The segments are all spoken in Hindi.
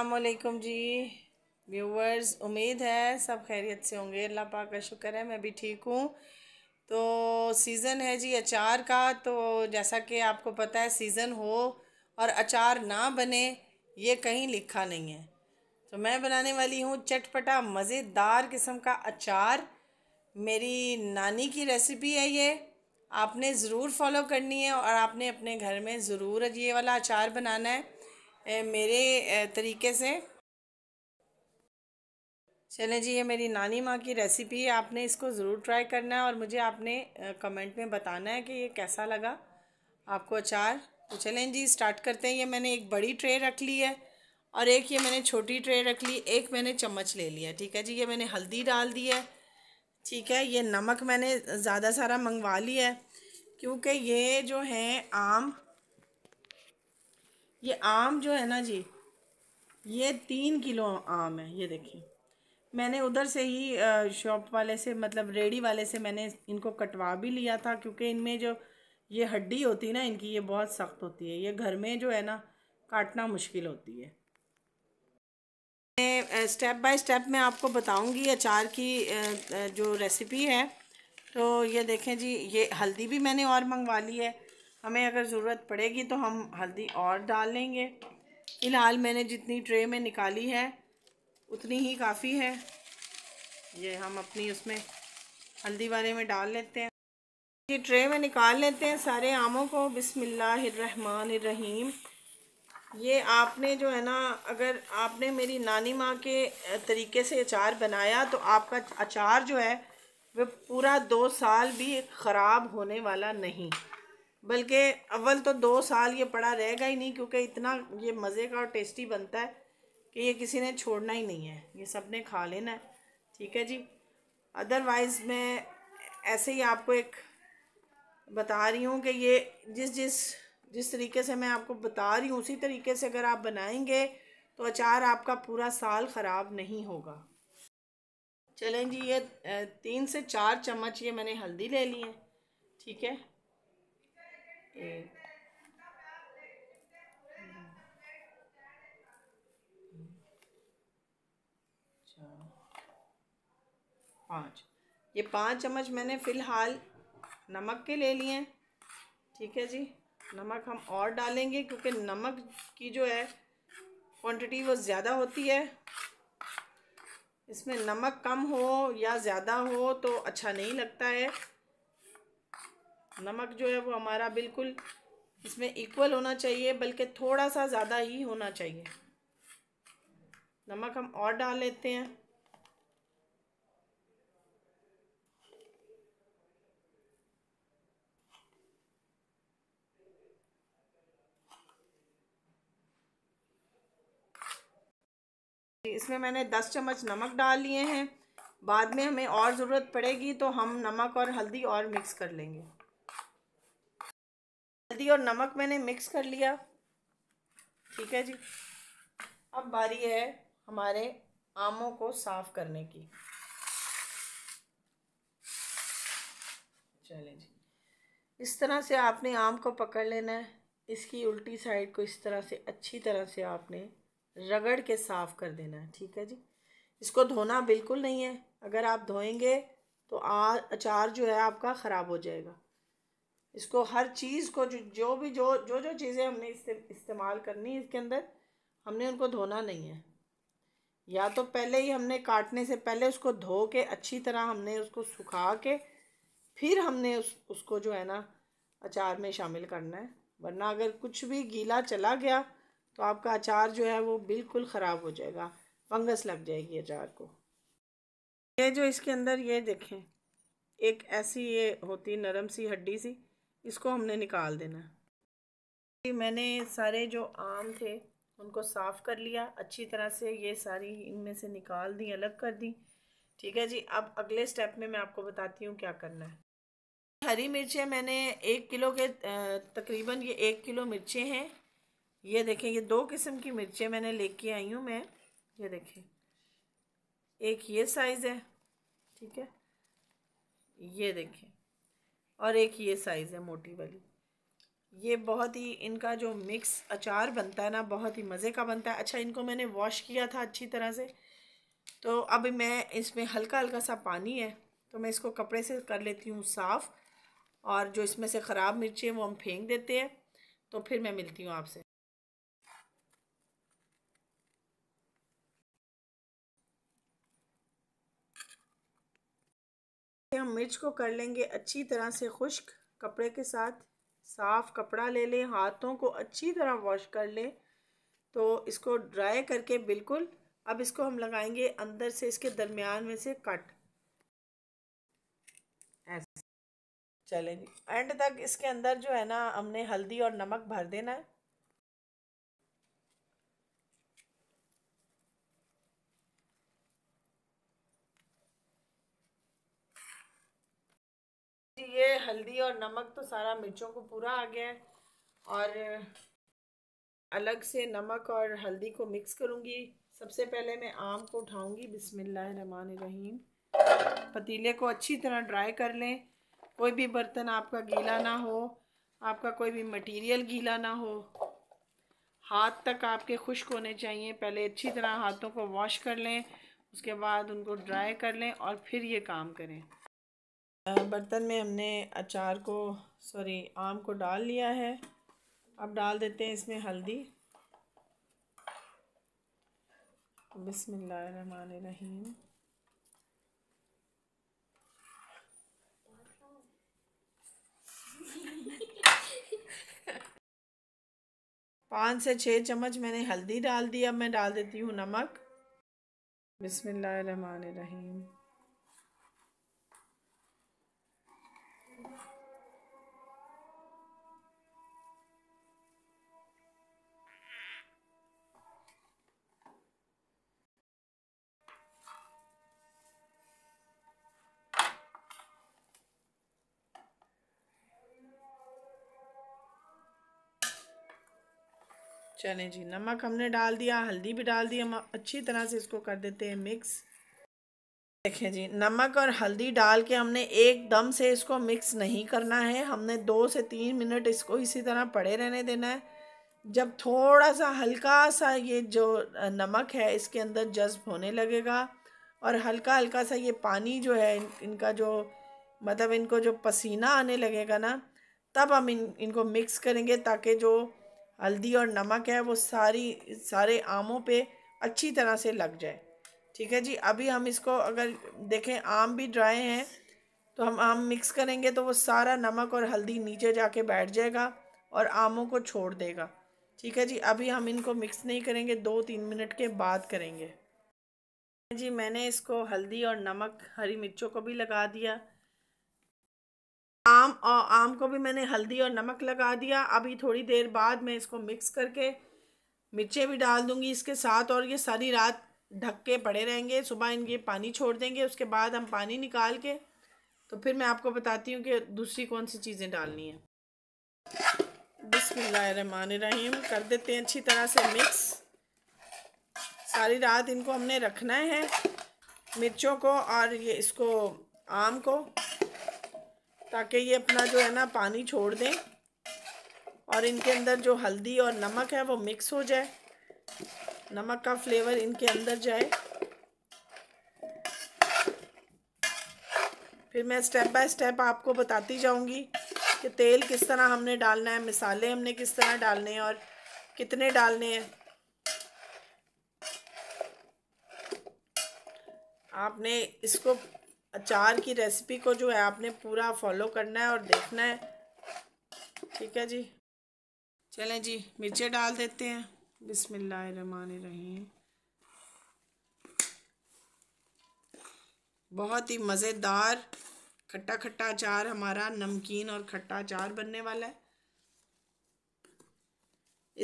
अल्लाम जी व्यूवर्स उम्मीद है सब खैरियत से होंगे अल्लाह पाक का शुक्र है मैं भी ठीक हूँ तो सीज़न है जी अचार का तो जैसा कि आपको पता है सीज़न हो और अचार ना बने ये कहीं लिखा नहीं है तो मैं बनाने वाली हूँ चटपटा मज़ेदार किस्म का अचार मेरी नानी की रेसिपी है ये आपने ज़रूर फॉलो करनी है और आपने अपने घर में ज़रूर ये वाला अचार बनाना है मेरे तरीके से चलें जी ये मेरी नानी माँ की रेसिपी है आपने इसको ज़रूर ट्राई करना है और मुझे आपने कमेंट में बताना है कि ये कैसा लगा आपको अचार तो चलें जी स्टार्ट करते हैं ये मैंने एक बड़ी ट्रे रख ली है और एक ये मैंने छोटी ट्रे रख ली एक मैंने चम्मच ले लिया ठीक है जी ये मैंने हल्दी डाल दी है ठीक है ये नमक मैंने ज़्यादा सारा मंगवा लिया है क्योंकि ये जो है आम ये आम जो है ना जी ये तीन किलो आम है ये देखिए मैंने उधर से ही शॉप वाले से मतलब रेडी वाले से मैंने इनको कटवा भी लिया था क्योंकि इनमें जो ये हड्डी होती है ना इनकी ये बहुत सख्त होती है ये घर में जो है ना काटना मुश्किल होती है मैं स्टेप बाय स्टेप मैं आपको बताऊंगी अचार की जो रेसिपी है तो ये देखें जी ये हल्दी भी मैंने और मंगवा ली है हमें अगर ज़रूरत पड़ेगी तो हम हल्दी और डाल लेंगे फ़िलहाल मैंने जितनी ट्रे में निकाली है उतनी ही काफ़ी है ये हम अपनी उसमें हल्दी वाले में डाल लेते हैं ये ट्रे में निकाल लेते हैं सारे आमों को बिसमिल्लाम ये आपने जो है ना अगर आपने मेरी नानी माँ के तरीके से अचार बनाया तो आपका अचार जो है वह पूरा दो साल भी ख़राब होने वाला नहीं बल्कि अव्वल तो दो साल ये पड़ा रहेगा ही नहीं क्योंकि इतना ये मज़े का और टेस्टी बनता है कि ये किसी ने छोड़ना ही नहीं है ये सब ने खा लेना है ठीक है जी अदरवाइज़ मैं ऐसे ही आपको एक बता रही हूँ कि ये जिस जिस जिस तरीके से मैं आपको बता रही हूँ उसी तरीके से अगर आप बनाएंगे तो अचार आपका पूरा साल ख़राब नहीं होगा चलें जी ये तीन से चार चम्मच ये मैंने हल्दी ले ली है ठीक है अच्छा, पाँच ये पाँच चम्मच मैंने फ़िलहाल नमक के ले लिए हैं ठीक है जी नमक हम और डालेंगे क्योंकि नमक की जो है क्वांटिटी वो ज़्यादा होती है इसमें नमक कम हो या ज़्यादा हो तो अच्छा नहीं लगता है नमक जो है वो हमारा बिल्कुल इसमें इक्वल होना चाहिए बल्कि थोड़ा सा ज़्यादा ही होना चाहिए नमक हम और डाल लेते हैं इसमें मैंने दस चम्मच नमक डाल लिए हैं बाद में हमें और ज़रूरत पड़ेगी तो हम नमक और हल्दी और मिक्स कर लेंगे हल्दी और नमक मैंने मिक्स कर लिया ठीक है जी अब बारी है हमारे आमों को साफ़ करने की चले जी इस तरह से आपने आम को पकड़ लेना है इसकी उल्टी साइड को इस तरह से अच्छी तरह से आपने रगड़ के साफ़ कर देना है ठीक है जी इसको धोना बिल्कुल नहीं है अगर आप धोएंगे तो आ अचार जो है आपका ख़राब हो जाएगा इसको हर चीज़ को जो जो भी जो जो जो चीज़ें हमने इस्तेमाल करनी है इसके अंदर हमने उनको धोना नहीं है या तो पहले ही हमने काटने से पहले उसको धो के अच्छी तरह हमने उसको सुखा के फिर हमने उस उसको जो है ना अचार में शामिल करना है वरना अगर कुछ भी गीला चला गया तो आपका अचार जो है वो बिल्कुल ख़राब हो जाएगा फंगस लग जाएगी अचार को ये जो इसके अंदर ये देखें एक ऐसी ये होती नरम सी हड्डी सी इसको हमने निकाल देना है मैंने सारे जो आम थे उनको साफ़ कर लिया अच्छी तरह से ये सारी इनमें से निकाल दी अलग कर दी ठीक है जी अब अगले स्टेप में मैं आपको बताती हूँ क्या करना है हरी मिर्चें मैंने एक किलो के तकरीबन ये एक किलो मिर्चें हैं ये देखें ये दो किस्म की मिर्चें मैंने लेके आई हूँ मैं ये देखें एक ये साइज़ है ठीक है ये देखें और एक ये साइज़ है मोटी वाली ये बहुत ही इनका जो मिक्स अचार बनता है ना बहुत ही मज़े का बनता है अच्छा इनको मैंने वॉश किया था अच्छी तरह से तो अब मैं इसमें हल्का हल्का सा पानी है तो मैं इसको कपड़े से कर लेती हूँ साफ़ और जो इसमें से ख़राब मिर्ची है वो हम फेंक देते हैं तो फिर मैं मिलती हूँ आपसे मिर्च को कर लेंगे अच्छी तरह से खुश्क कपड़े के साथ साफ़ कपड़ा ले लें हाथों को अच्छी तरह वॉश कर लें तो इसको ड्राई करके बिल्कुल अब इसको हम लगाएंगे अंदर से इसके दरमियान में से कट ऐसे चलेंगे एंड तक इसके अंदर जो है ना हमने हल्दी और नमक भर देना है ये हल्दी और नमक तो सारा मिर्चों को पूरा आ गया है और अलग से नमक और हल्दी को मिक्स करूँगी सबसे पहले मैं आम को उठाऊँगी बिसमीम पतीले को अच्छी तरह ड्राई कर लें कोई भी बर्तन आपका गीला ना हो आपका कोई भी मटेरियल गीला ना हो हाथ तक आपके खुश्क होने चाहिए पहले अच्छी तरह हाथों को वॉश कर लें उसके बाद उनको ड्राई कर लें और फिर ये काम करें बर्तन में हमने अचार को सॉरी आम को डाल लिया है अब डाल देते हैं इसमें हल्दी बिस्मिल्लाहिर्रहमानिर्रहीम पाँच से छः चम्मच मैंने हल्दी डाल दी अब मैं डाल देती हूँ नमक बिस्मिल्लाहिर्रहमानिर्रहीम चलें जी नमक हमने डाल दिया हल्दी भी डाल दी हम अच्छी तरह से इसको कर देते हैं मिक्स देखें जी नमक और हल्दी डाल के हमने एकदम से इसको मिक्स नहीं करना है हमने दो से तीन मिनट इसको इसी तरह पड़े रहने देना है जब थोड़ा सा हल्का सा ये जो नमक है इसके अंदर जज्ब होने लगेगा और हल्का हल्का सा ये पानी जो है इन, इनका जो मतलब इनको जो पसीना आने लगेगा ना तब हम इन इनको मिक्स करेंगे ताकि जो हल्दी और नमक है वो सारी सारे आमों पे अच्छी तरह से लग जाए ठीक है जी अभी हम इसको अगर देखें आम भी ड्राई हैं तो हम आम मिक्स करेंगे तो वो सारा नमक और हल्दी नीचे जाके बैठ जाएगा और आमों को छोड़ देगा ठीक है जी अभी हम इनको मिक्स नहीं करेंगे दो तीन मिनट के बाद करेंगे जी मैंने इसको हल्दी और नमक हरी मिर्चों को भी लगा दिया आम और आम को भी मैंने हल्दी और नमक लगा दिया अभी थोड़ी देर बाद मैं इसको मिक्स करके मिर्चें भी डाल दूंगी इसके साथ और ये सारी रात ढक के पड़े रहेंगे सुबह इनके पानी छोड़ देंगे उसके बाद हम पानी निकाल के तो फिर मैं आपको बताती हूँ कि दूसरी कौन सी चीज़ें डालनी है बिसमीम कर देते हैं अच्छी तरह से मिक्स सारी रात इनको हमने रखना है मिर्चों को और ये इसको आम को ताकि ये अपना जो है ना पानी छोड़ दें और इनके अंदर जो हल्दी और नमक है वो मिक्स हो जाए नमक का फ्लेवर इनके अंदर जाए फिर मैं स्टेप बाय स्टेप आपको बताती जाऊंगी कि तेल किस तरह हमने डालना है मिसाले हमने किस तरह डालने हैं और कितने डालने हैं आपने इसको अचार की रेसिपी को जो है आपने पूरा फॉलो करना है और देखना है ठीक है जी चलें जी मिर्चें डाल देते हैं बिसमीम बहुत ही मज़ेदार खट्टा खट्टा अचार हमारा नमकीन और खट्टा अचार बनने वाला है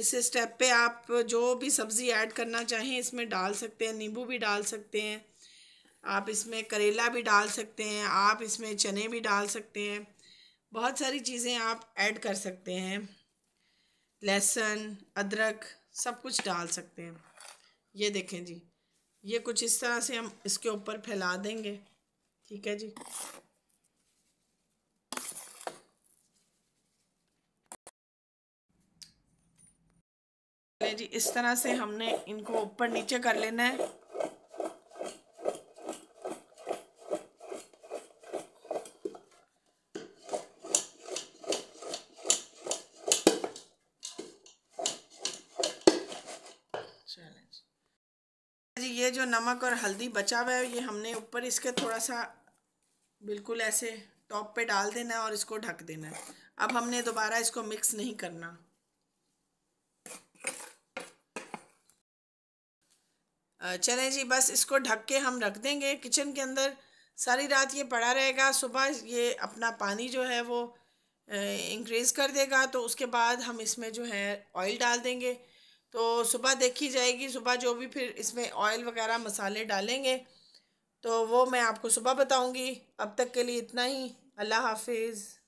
इस स्टेप पे आप जो भी सब्ज़ी ऐड करना चाहें इसमें डाल सकते हैं नींबू भी डाल सकते हैं आप इसमें करेला भी डाल सकते हैं आप इसमें चने भी डाल सकते हैं बहुत सारी चीज़ें आप ऐड कर सकते हैं लहसुन अदरक सब कुछ डाल सकते हैं ये देखें जी ये कुछ इस तरह से हम इसके ऊपर फैला देंगे ठीक है जी जी इस तरह से हमने इनको ऊपर नीचे कर लेना है नमक और हल्दी बचा हुआ है ये हमने ऊपर इसके थोड़ा सा बिल्कुल ऐसे टॉप पे डाल देना है और इसको ढक देना है अब हमने दोबारा इसको मिक्स नहीं करना चले जी बस इसको ढक के हम रख देंगे किचन के अंदर सारी रात ये पड़ा रहेगा सुबह ये अपना पानी जो है वो इंक्रीज़ कर देगा तो उसके बाद हम इसमें जो है ऑयल डाल देंगे तो सुबह देखी जाएगी सुबह जो भी फिर इसमें ऑयल वगैरह मसाले डालेंगे तो वो मैं आपको सुबह बताऊंगी अब तक के लिए इतना ही अल्लाह हाफिज़